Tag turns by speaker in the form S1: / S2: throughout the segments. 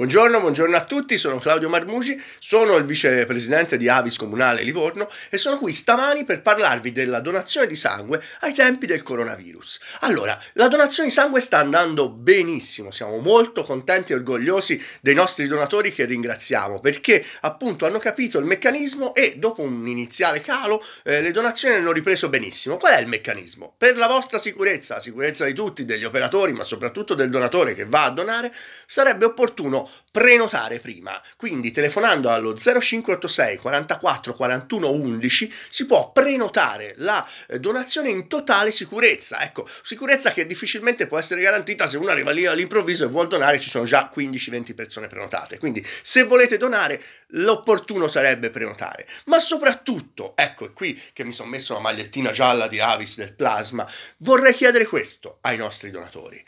S1: Buongiorno, buongiorno, a tutti, sono Claudio Marmugi, sono il vicepresidente di Avis Comunale Livorno e sono qui stamani per parlarvi della donazione di sangue ai tempi del coronavirus. Allora, la donazione di sangue sta andando benissimo, siamo molto contenti e orgogliosi dei nostri donatori che ringraziamo perché appunto hanno capito il meccanismo e dopo un iniziale calo eh, le donazioni hanno ripreso benissimo. Qual è il meccanismo? Per la vostra sicurezza, la sicurezza di tutti, degli operatori ma soprattutto del donatore che va a donare, sarebbe opportuno prenotare prima. Quindi telefonando allo 0586 44 41 11 si può prenotare la eh, donazione in totale sicurezza. Ecco, sicurezza che difficilmente può essere garantita se uno arriva lì all'improvviso e vuol donare, ci sono già 15-20 persone prenotate. Quindi se volete donare, l'opportuno sarebbe prenotare. Ma soprattutto, ecco è qui che mi sono messo la magliettina gialla di Avis del plasma, vorrei chiedere questo ai nostri donatori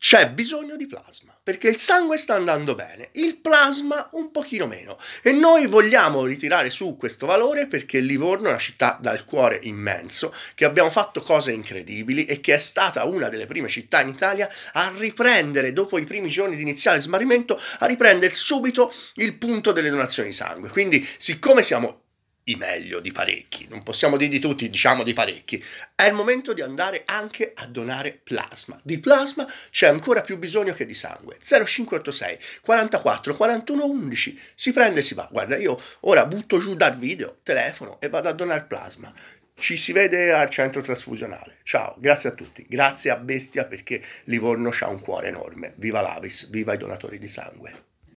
S1: c'è bisogno di plasma, perché il sangue sta andando bene, il plasma un pochino meno. E noi vogliamo ritirare su questo valore perché Livorno è una città dal cuore immenso, che abbiamo fatto cose incredibili e che è stata una delle prime città in Italia a riprendere, dopo i primi giorni di iniziale smarrimento, a riprendere subito il punto delle donazioni di sangue. Quindi, siccome siamo i meglio di parecchi, non possiamo dire di tutti, diciamo di parecchi, è il momento di andare anche a donare plasma. Di plasma c'è ancora più bisogno che di sangue. 0586 44 41 11, si prende e si va. Guarda, io ora butto giù dal video, telefono e vado a donare plasma. Ci si vede al centro trasfusionale. Ciao, grazie a tutti, grazie a Bestia perché Livorno ha un cuore enorme. Viva l'Avis, viva i donatori di sangue.